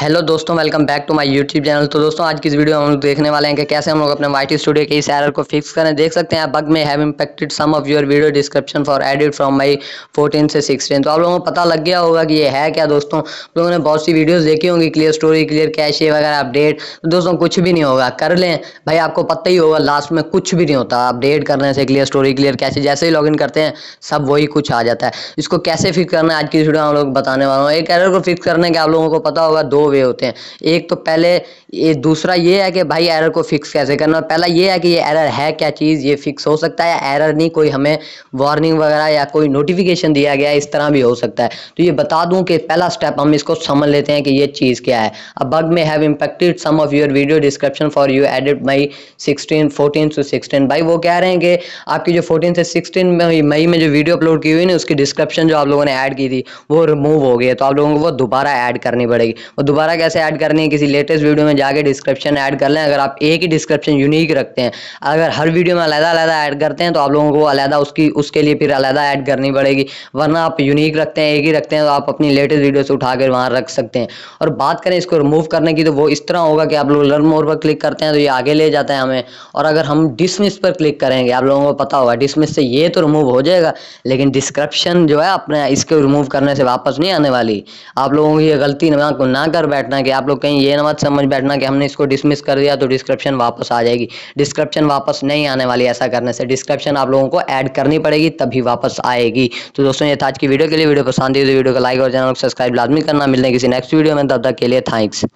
hello दोस्तों welcome back to my YouTube channel तो दोस्तों आज की इस वीडियो में हम लोग देखने वाले हैं कि कैसे हम लोग अपने वाई स्टूडियो के इस एरर को फिक्स करें देख सकते हैं bug may have impacted some of your video description for edit from May 14 से 16 तो आप लोगों को पता लग गया होगा कि ये है क्या दोस्तों लोगों ने बहुत सी वीडियोज़ देखी होंगी क्लियर स्टोरी क्लियर कैशे वगैरह अपडेट तो दोस्तों कुछ भी नहीं होगा कर लें भाई आपको पता ही होगा लास्ट में कुछ भी नहीं होता अपडेट करने से क्लियर स्टोरी क्लियर कैसे जैसे ही लॉग करते हैं सब वही कुछ आ जाता है इसको कैसे फिक्स करना है आज की वीडियो हम लोग बताने वाला हूँ एक एरर को फिक्स करने के आप लोगों को पता होगा दो वे होते हैं एक तो पहले ये दूसरा ये है कि भाई एरर को फिक्स कैसे करना पहला ये है कि ये एरर है क्या चीज़ ये फिक्स हो सकता है एरर नहीं कोई हमें वार्निंग वगैरह या कोई नोटिफिकेशन दिया गया इस तरह भी हो सकता है तो ये बता दूं कि पहला स्टेप हम इसको समझ लेते हैं कि ये चीज़ क्या है अब bug may have impacted some of your video description for you edit May sixteen fourteen to sixteen भाई वो कह रहे हैं कि आपकी जो फोर्टीन से सिक्सटीन में मई में जो वीडियो अपलोड की हुई ना उसकी डिस्क्रिप्शन जो आप लोगों ने ऐड की थी वो रिमूव हो गई है तो आप लोगों को वो दोबारा ऐड करनी पड़ेगी वो दोबारा कैसे ऐड करनी है किसी लेटेस्ट वीडियो में जाके डिस्क्रिप्शन ऐड कर लें अगर आप एक ही डिस्क्रिप्शन यूनिक रखते हैं अगर हर वीडियो में अलहदा अलहदा ऐड करते हैं तो आप लोगों को अलहदा उसकी उसके लिए फिर अलहदा ऐड करनी पड़ेगी वरना आप यूनिक रखते हैं एक ही रखते हैं तो आप अपनी लेटेस्ट वीडियो से उठा कर वहाँ रख सकते हैं और बात करें इसको रिमूव करने की तो वो इस तरह होगा कि आप लोग लर्न मोर पर क्लिक करते हैं तो ये आगे ले जाता है हमें और अगर हम डिसमिस पर क्लिक करेंगे आप लोगों को पता होगा डिसमिस से ये तो रिमूव हो जाएगा लेकिन डिस्क्रिप्शन जो है अपने इसके रिमूव करने से वापस नहीं आने वाली आप लोगों की ये गलती ना कर कर बैठना कि आप लोग कहीं ये ना मत समझ बैठना कि हमने इसको डिसमिस कर दिया तो डिस्क्रिप्शन वापस आ जाएगी डिस्क्रिप्शन वापस नहीं आने वाली ऐसा करने से डिस्क्रिप्शन आप लोगों को ऐड करनी पड़ेगी तभी वापस आएगी तो दोस्तों ये था आज की वीडियो के लिए वीडियो पसंद आई तो वीडियो को लाइक और चैनल को सब्सक्राइब लाजमी करना मिलने किसी नेक्स्ट वीडियो में तब तक के लिए थैंक्स